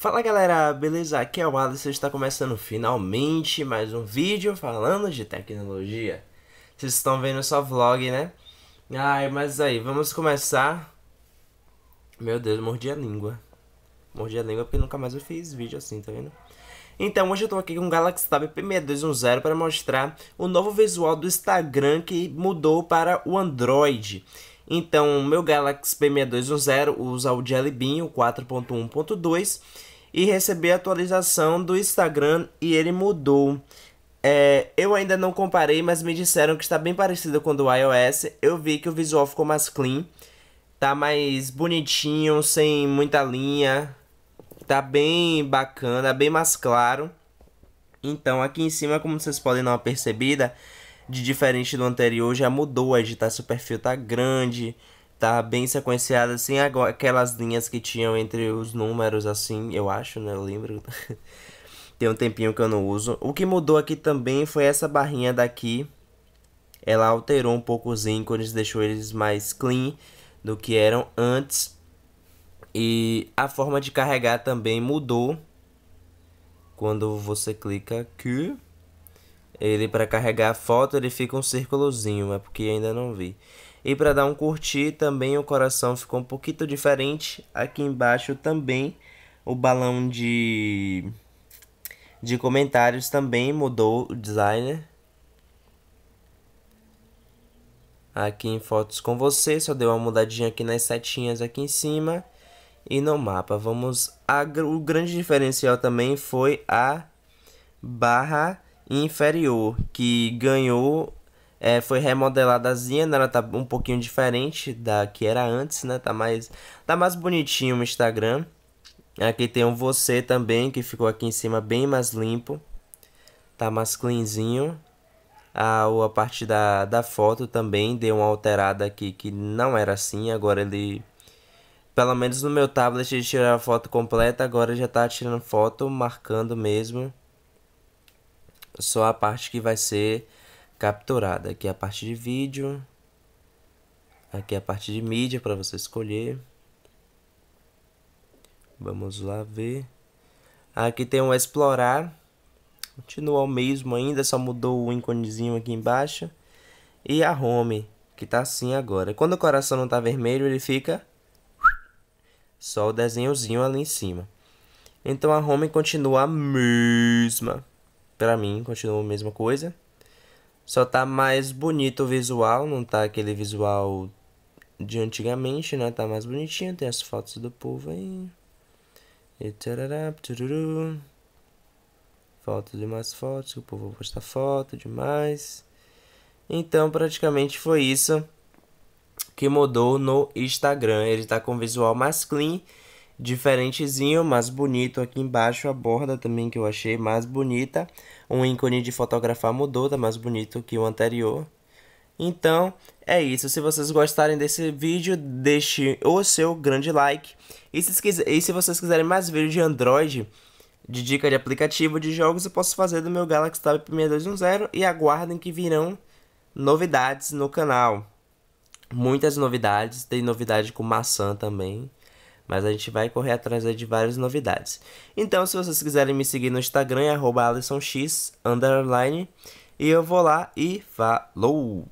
Fala galera, beleza? Aqui é o Alisson, está começando finalmente mais um vídeo falando de tecnologia. Vocês estão vendo só vlog, né? Ai, mas aí, vamos começar. Meu Deus, mordi a língua. Mordi a língua porque nunca mais eu fiz vídeo assim, tá vendo? Então, hoje eu tô aqui com o Galaxy Tab P6210 para mostrar o novo visual do Instagram que mudou para o Android. Então, meu Galaxy P6210 usa o Jelly Bean, o 4.1.2, e recebi a atualização do Instagram e ele mudou. É, eu ainda não comparei, mas me disseram que está bem parecido com o do iOS. Eu vi que o visual ficou mais clean, tá mais bonitinho, sem muita linha, tá bem bacana, bem mais claro. Então, aqui em cima, como vocês podem dar uma percebida, de diferente do anterior já mudou, a editar do perfil tá grande, tá bem sequenciada, assim, agora, aquelas linhas que tinham entre os números, assim, eu acho, né, eu lembro. Tem um tempinho que eu não uso. O que mudou aqui também foi essa barrinha daqui. Ela alterou um pouco os ícones, deixou eles mais clean do que eram antes. E a forma de carregar também mudou. Quando você clica aqui, ele para carregar a foto, ele fica um círculozinho, é porque ainda não vi. E para dar um curtir também o coração ficou um pouquinho diferente. Aqui embaixo também o balão de de comentários também mudou o designer. Aqui em fotos com você, só deu uma mudadinha aqui nas setinhas aqui em cima e no mapa. Vamos a, o grande diferencial também foi a barra inferior, que ganhou, é, foi remodeladazinha, né? ela tá um pouquinho diferente da que era antes, né? Tá mais, tá mais bonitinho o Instagram. Aqui tem um você também, que ficou aqui em cima bem mais limpo. Tá mais cleanzinho. A, a parte da, da foto também deu uma alterada aqui, que não era assim. Agora ele... Pelo menos no meu tablet ele tirava a foto completa, agora já tá tirando foto, marcando mesmo só a parte que vai ser capturada. Aqui é a parte de vídeo. Aqui é a parte de mídia para você escolher. Vamos lá ver. Aqui tem um explorar. Continua o mesmo ainda, só mudou o íconezinho aqui embaixo. E a home, que tá assim agora. Quando o coração não tá vermelho, ele fica só o desenhozinho ali em cima. Então a home continua a mesma para mim continua a mesma coisa. Só tá mais bonito o visual, não tá aquele visual de antigamente, né? Tá mais bonitinho, tem as fotos do povo aí. E tarará, tururu. de mais fotos, o povo posta foto demais. Então, praticamente foi isso que mudou no Instagram. Ele tá com visual mais clean diferentezinho, mas bonito. Aqui embaixo a borda também que eu achei mais bonita. Um ícone de fotografar mudou, tá mais bonito que o anterior. Então, é isso. Se vocês gostarem desse vídeo, deixe o seu grande like. E se, e se vocês quiserem mais vídeos de Android, de dica de aplicativo, de jogos, eu posso fazer do meu Galaxy Tab 6210. E aguardem que virão novidades no canal. Muitas novidades. Tem novidade com maçã também mas a gente vai correr atrás de várias novidades. Então, se vocês quiserem me seguir no Instagram, é @alissonx_, e eu vou lá e falou!